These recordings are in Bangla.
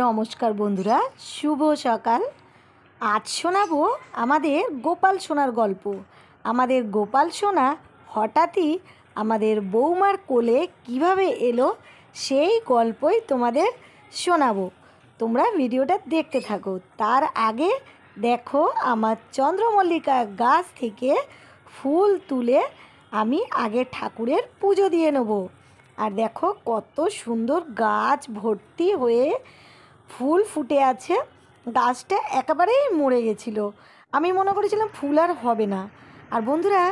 নমস্কার বন্ধুরা শুভ সকাল আজ শোনাবো আমাদের গোপাল সোনার গল্প আমাদের গোপাল সোনা হঠাৎই আমাদের বৌমার কোলে কিভাবে এলো সেই গল্পই তোমাদের শোনাবো তোমরা ভিডিওটা দেখতে থাকো তার আগে দেখো আমার চন্দ্রমল্লিকা গাছ থেকে ফুল তুলে আমি আগে ঠাকুরের পুজো দিয়ে নেবো আর দেখো কত সুন্দর গাছ ভর্তি হয়ে ফুল ফুটে আছে গাছটা একেবারেই মরে গেছিলো আমি মনে করেছিলাম ফুল আর হবে না আর বন্ধুরা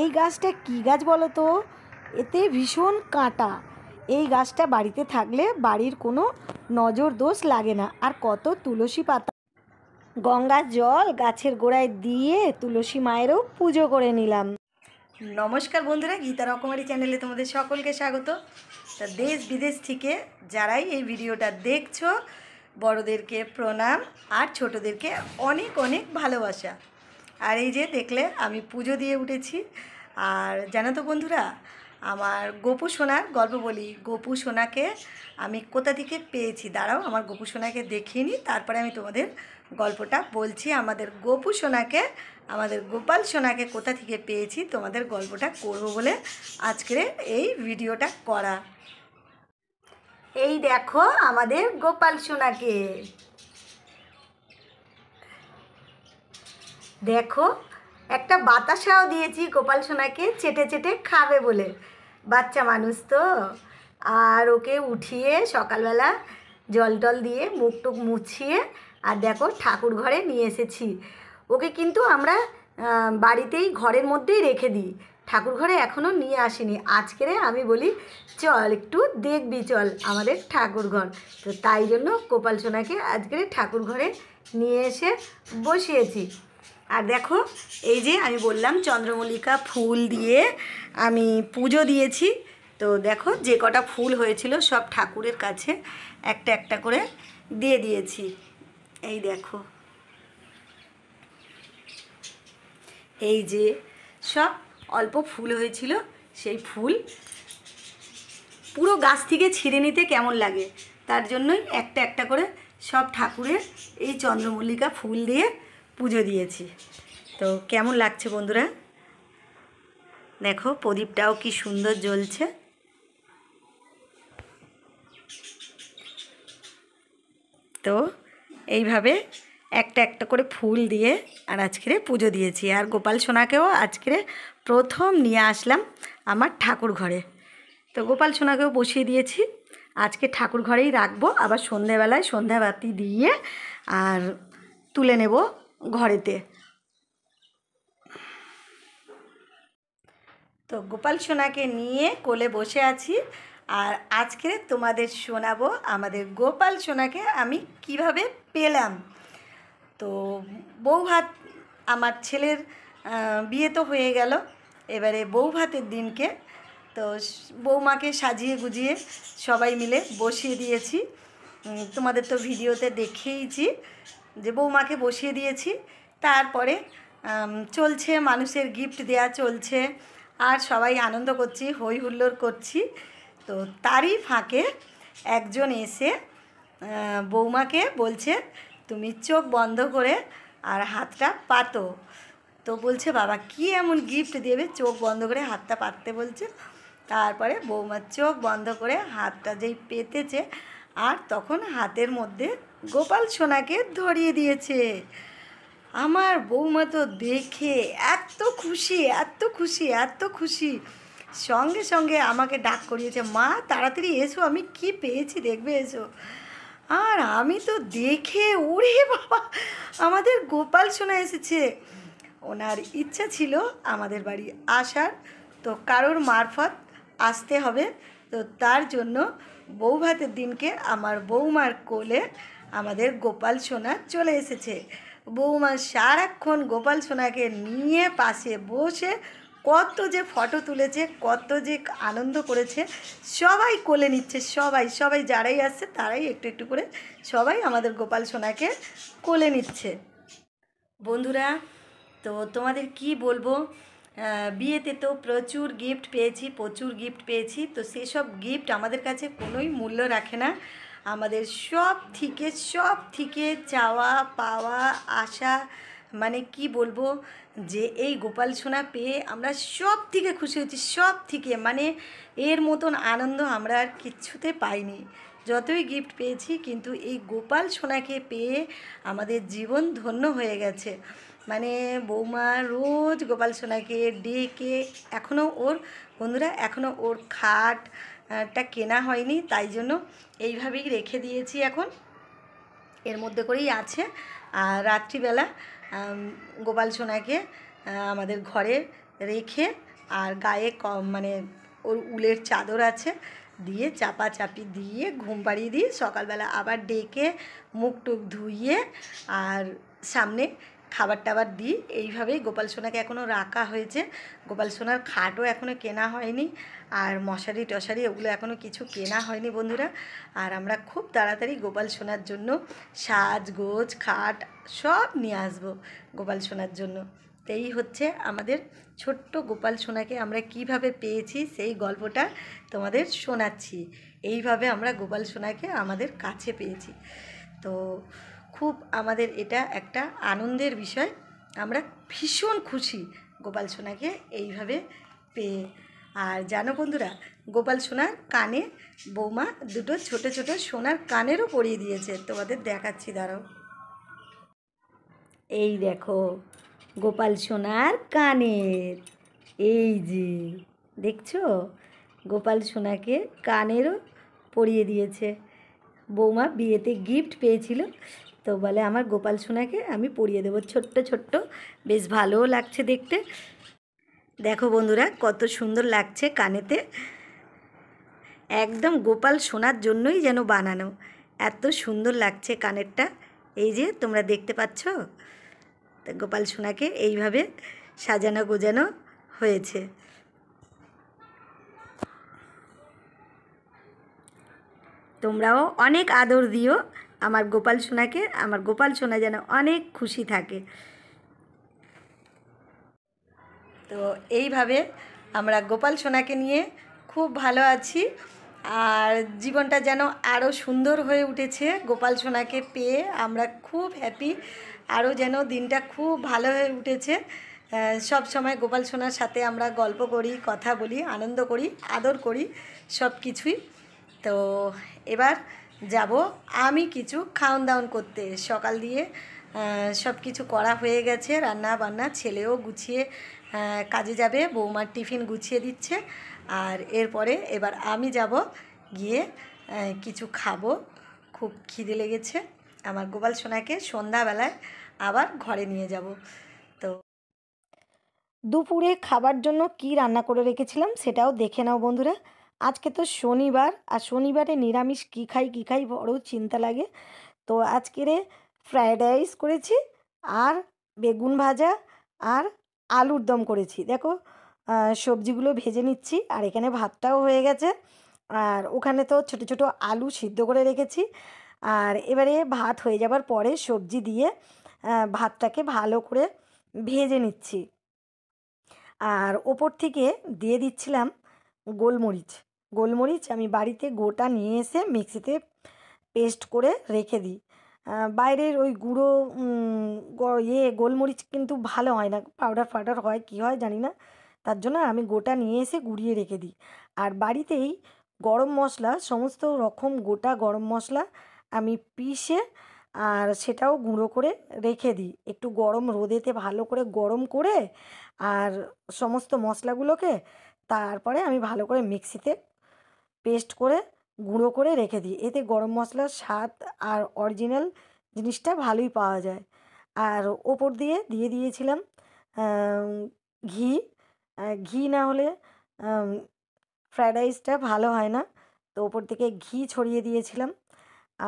এই গাছটা কি গাছ বলো তো এতে ভীষণ কাঁটা এই গাছটা বাড়িতে থাকলে বাড়ির কোনো নজর দোষ লাগে না আর কত তুলসী পাতা গঙ্গার জল গাছের গোড়ায় দিয়ে তুলসী মায়েরও পুজো করে নিলাম নমস্কার বন্ধুরা গীতা রকমারি চ্যানেলে তোমাদের সকলকে স্বাগত তা দেশ বিদেশ থেকে যারাই এই ভিডিওটা দেখছো বড়দেরকে প্রণাম আর ছোটদেরকে অনেক অনেক ভালোবাসা আর এই যে দেখলে আমি পুজো দিয়ে উঠেছি আর জানো তো বন্ধুরা আমার গোপু সোনার গল্প বলি গোপু সোনাকে আমি কোথা থেকে পেয়েছি দাঁড়াও আমার গোপু সোনাকে দেখিয়ে নিই তারপরে আমি তোমাদের গল্পটা বলছি আমাদের গোপু সোনাকে আমাদের গোপাল সোনাকে কোথা থেকে পেয়েছি তোমাদের গল্পটা করব বলে আজকের এই ভিডিওটা করা এই দেখো আমাদের গোপাল সোনাকে দেখো একটা বাতাসাও দিয়েছি গোপাল সোনাকে চেটে চেটে খাবে বলে বাচ্চা মানুষ তো আর ওকে উঠিয়ে সকালবেলা জল টল দিয়ে মুখ টুক মুছিয়ে আর দেখো ঠাকুর ঘরে নিয়ে এসেছি ওকে কিন্তু আমরা বাড়িতেই ঘরের মধ্যেই রেখে দিই ঠাকুর ঘরে এখনও নিয়ে আসিনি আজকেরে আমি বলি চল একটু দেখবি চল আমাদের ঠাকুরঘর তো তাই জন্য কোপাল সোনাকে আজকের ঠাকুর ঘরে নিয়ে এসে বসিয়েছি আর দেখো এই যে আমি বললাম চন্দ্রমল্লিকা ফুল দিয়ে আমি পুজো দিয়েছি তো দেখো যে কটা ফুল হয়েছিল সব ঠাকুরের কাছে একটা একটা করে দিয়ে দিয়েছি এই দেখো এই যে সব অল্প ফুল হয়েছিল সেই ফুল পুরো গাছ থেকে ছিঁড়ে নিতে কেমন লাগে তার জন্যই একটা একটা করে সব ঠাকুরের এই চন্দ্রমল্লিকা ফুল দিয়ে পুজো দিয়েছি তো কেমন লাগছে বন্ধুরা দেখো প্রদীপটাও কি সুন্দর জ্বলছে তো এইভাবে একটা একটা করে ফুল দিয়ে আর আজকে পুজো দিয়েছি আর গোপাল সোনাকেও আজকে প্রথম নিয়ে আসলাম আমার ঠাকুর ঘরে তো গোপাল সোনাকেও বসিয়ে দিয়েছি আজকে ঠাকুর ঘরেই রাখবো আবার সন্ধেবেলায় সন্ধ্যাবাতি দিয়ে আর তুলে নেব ঘরেতে তো গোপাল সোনাকে নিয়ে কোলে বসে আছি আর আজকে তোমাদের শোনাবো আমাদের গোপাল সোনাকে আমি কিভাবে পেলাম তো বউ ভাত আমার ছেলের বিয়ে তো হয়ে গেল এবারে বউ ভাতের দিনকে তো বৌমাকে সাজিয়ে গুজিয়ে সবাই মিলে বসিয়ে দিয়েছি তোমাদের তো ভিডিওতে দেখেইছি যে বৌমাকে বসিয়ে দিয়েছি তারপরে চলছে মানুষের গিফট দেয়া চলছে আর সবাই আনন্দ করছি হই হুল্লোর করছি তো তারই ফাঁকে একজন এসে বৌমাকে বলছে তুমি চোখ বন্ধ করে আর হাতটা পাতো তো বলছে বাবা কি এমন গিফট দেবে চোখ বন্ধ করে হাতটা পাততে বলছে তারপরে বৌমার চোখ বন্ধ করে হাতটা যেই পেতেছে আর তখন হাতের মধ্যে গোপাল সোনাকে ধরিয়ে দিয়েছে আমার বৌমা তো দেখে এত খুশি এত খুশি এত খুশি সঙ্গে সঙ্গে আমাকে ডাক করিয়েছে মা তাড়াতাড়ি এসো আমি কি পেয়েছি দেখবে এসো আর আমি তো দেখে উড়ে বাবা আমাদের গোপাল শোনা এসেছে ওনার ইচ্ছা ছিল আমাদের বাড়ি আসার তো কারোর মারফত আসতে হবে তো তার জন্য বউ ভাতের দিনকে আমার বৌমার কোলে আমাদের গোপাল সোনা চলে এসেছে বৌমা সারাক্ষণ গোপাল সোনাকে নিয়ে পাশে বসে কত যে ফটো তুলেছে কত যে আনন্দ করেছে সবাই কোলে নিচ্ছে সবাই সবাই যারাই আসছে তারাই একটু একটু করে সবাই আমাদের গোপাল সোনাকে কোলে নিচ্ছে বন্ধুরা তো তোমাদের কি বলবো বিয়েতে তো প্রচুর গিফট পেয়েছি প্রচুর গিফট পেয়েছি তো সেসব গিফট আমাদের কাছে কোনোই মূল্য রাখে না আমাদের সব থেকে সব থেকে চাওয়া পাওয়া আশা মানে কি বলবো যে এই গোপাল সোনা পেয়ে আমরা সব থেকে খুশি হচ্ছি সব থেকে মানে এর মতন আনন্দ আমরা আর কিচ্ছুতে পাইনি যতই গিফট পেয়েছি কিন্তু এই গোপাল সোনাকে পেয়ে আমাদের জীবন ধন্য হয়ে গেছে মানে বৌমা রোজ গোপাল সোনাকে ডেকে এখনও ওর বন্ধুরা এখনও ওর খাটটা কেনা হয়নি তাই জন্য এইভাবেই রেখে দিয়েছি এখন এর মধ্যে করেই আছে আর রাত্রিবেলা গোপাল সোনাকে আমাদের ঘরে রেখে আর গায়ে ক মানে ওর উলের চাদর আছে দিয়ে চাপা চাপি দিয়ে ঘুম পাড়িয়ে দিই সকালবেলা আবার ডেকে মুখ টুক ধুইয়ে আর সামনে খাবার টাবার দিই এইভাবেই গোপাল সোনাকে এখনও রাখা হয়েছে গোপাল সোনার খাটও এখনও কেনা হয়নি আর মশারি টশারি ওগুলো এখনও কিছু কেনা হয়নি বন্ধুরা আর আমরা খুব তাড়াতাড়ি গোপাল সোনার জন্য সাজ গোজ খাট সব নিয়ে আসবো গোপাল সোনার জন্য তেই হচ্ছে আমাদের ছোট্ট গোপাল সোনাকে আমরা কিভাবে পেয়েছি সেই গল্পটা তোমাদের শোনাচ্ছি এইভাবে আমরা গোপাল সোনাকে আমাদের কাছে পেয়েছি তো খুব আমাদের এটা একটা আনন্দের বিষয় আমরা ভীষণ খুশি গোপাল সোনাকে এইভাবে পেয়ে আর জানো বন্ধুরা গোপাল সোনার কানে বৌমা দুটো ছোট ছোট সোনার কানেরও পরিয়ে দিয়েছে তোমাদের দেখাচ্ছি দাঁড়াও এই দেখো গোপাল সোনার কানের এই যে দেখছো গোপাল সোনাকে কানেরও পরিয়ে দিয়েছে বৌমা বিয়েতে গিফট পেয়েছিল তো বলে আমার গোপাল সোনাকে আমি পরিয়ে দেবো ছোট্ট ছোট্ট বেশ ভালোও লাগছে দেখতে দেখো বন্ধুরা কত সুন্দর লাগছে কানেতে একদম গোপাল সোনার জন্যই যেন বানানো এত সুন্দর লাগছে কানেরটা এই যে তোমরা দেখতে পাচ্ছ গোপাল সোনাকে এইভাবে সাজানো গোজানো হয়েছে তোমরাও অনেক আদর দিও আমার গোপাল সোনাকে আমার গোপাল সোনা যেন অনেক খুশি থাকে তো এইভাবে আমরা গোপাল সোনাকে নিয়ে খুব ভালো আছি আর জীবনটা যেন আরও সুন্দর হয়ে উঠেছে গোপাল সোনাকে পেয়ে আমরা খুব হ্যাপি আরও যেন দিনটা খুব ভালো হয়ে উঠেছে সব সময় গোপাল সোনার সাথে আমরা গল্প করি কথা বলি আনন্দ করি আদর করি সব কিছুই তো এবার যাব আমি কিছু খাওন দাওন করতে সকাল দিয়ে সব কিছু করা হয়ে গেছে রান্না বান্না ছেলেও গুছিয়ে কাজে যাবে বৌমার টিফিন গুছিয়ে দিচ্ছে আর এরপরে এবার আমি যাব গিয়ে কিছু খাবো খুব খিদে লেগেছে আমার গোপাল সোনাকে সন্ধ্যাবেলায় আবার ঘরে নিয়ে যাব তো দুপুরে খাবার জন্য কি রান্না করে রেখেছিলাম সেটাও দেখে নাও বন্ধুরা আজকে তো শনিবার আর শনিবারে নিরামিষ কী খাই কী খাই বড় চিন্তা লাগে তো আজকেরে ফ্রায়েড রাইস করেছি আর বেগুন ভাজা আর আলুর দম করেছি দেখো সবজিগুলো ভেজে নিচ্ছি আর এখানে ভাতটাও হয়ে গেছে আর ওখানে তো ছোট ছোট আলু সিদ্ধ করে রেখেছি আর এবারে ভাত হয়ে যাবার পরে সবজি দিয়ে ভাতটাকে ভালো করে ভেজে নিচ্ছি আর ওপর থেকে দিয়ে দিচ্ছিলাম গোলমরিচ গোলমরিচ আমি বাড়িতে গোটা নিয়ে এসে মিক্সিতে পেস্ট করে রেখে দিই বাইরের ওই গুঁড়ো ইয়ে গোলমরিচ কিন্তু ভালো হয় না পাউডার ফাউডার হয় কি হয় জানি না তার জন্য আমি গোটা নিয়ে এসে গুঁড়িয়ে রেখে দিই আর বাড়িতেই গরম মশলা সমস্ত রকম গোটা গরম মশলা আমি পিষে আর সেটাও গুঁড়ো করে রেখে দিই একটু গরম রোদেতে ভালো করে গরম করে আর সমস্ত মশলাগুলোকে তারপরে আমি ভালো করে মিক্সিতে পেস্ট করে গুঁড়ো করে রেখে দিই এতে গরম মশলার স্বাদ আর অরিজিনাল জিনিসটা ভালোই পাওয়া যায় আর ওপর দিয়ে দিয়ে দিয়েছিলাম ঘি ঘি না হলে ফ্রায়েড রাইসটা ভালো হয় না তো ওপর থেকে ঘি ছড়িয়ে দিয়েছিলাম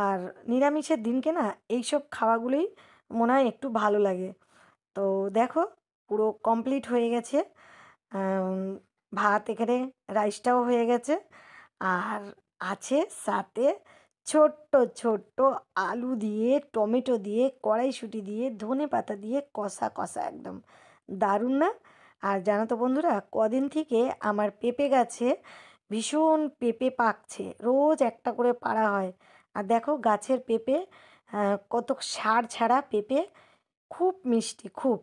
আর নিরামিষের দিনকে না এইসব খাওয়াগুলোই মনে হয় একটু ভালো লাগে তো দেখো পুরো কমপ্লিট হয়ে গেছে ভাত এখানে রাইসটাও হয়ে গেছে আর আছে সাথে ছোট্ট ছোট্ট আলু দিয়ে টমেটো দিয়ে কড়াইশুঁটি দিয়ে ধনে পাতা দিয়ে কষা কষা একদম দারুণ না আর জানো তো বন্ধুরা কদিন থেকে আমার পেঁপে গাছে ভীষণ পেঁপে পাকছে রোজ একটা করে পাড়া হয় আর দেখো গাছের পেঁপে কত সার ছাড়া পেঁপে খুব মিষ্টি খুব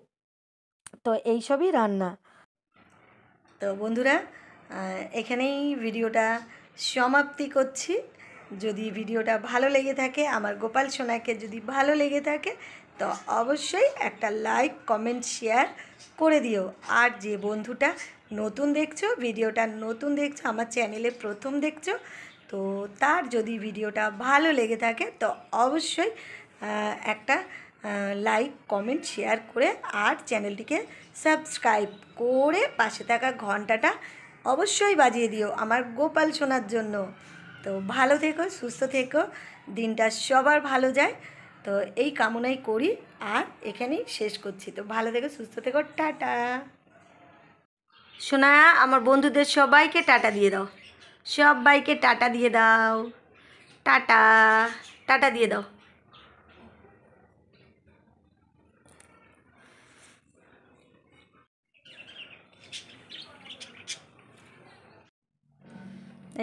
তো এইসবই রান্না তো বন্ধুরা এখানেই ভিডিওটা সমাপ্তি করছি যদি ভিডিওটা ভালো লেগে থাকে আমার গোপাল সোনাকে যদি ভালো লেগে থাকে তো অবশ্যই একটা লাইক কমেন্ট শেয়ার করে দিও আর যে বন্ধুটা নতুন দেখছো ভিডিওটা নতুন দেখছো আমার চ্যানেলে প্রথম দেখছো তো তার যদি ভিডিওটা ভালো লেগে থাকে তো অবশ্যই একটা লাইক কমেন্ট শেয়ার করে আর চ্যানেলটিকে সাবস্ক্রাইব করে পাশে থাকা ঘন্টাটা অবশ্যই বাজিয়ে দিও আমার গোপাল শোনার জন্য তো ভালো থেকো সুস্থ থেকো দিনটা সবার ভালো যায় তো এই কামনাই করি আর এখানেই শেষ করছি তো ভালো থেকো সুস্থ থেকো টাটা শোনা আমার বন্ধুদের সবাইকে টাটা দিয়ে দাও সবাইকে টাটা দিয়ে দাও টাটা টাটা দিয়ে দাও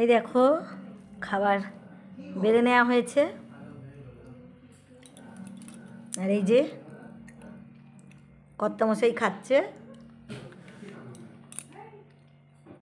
এই দেখো খাবার বেড়ে নেওয়া হয়েছে আর এই যে কর্তামশাই খাচ্ছে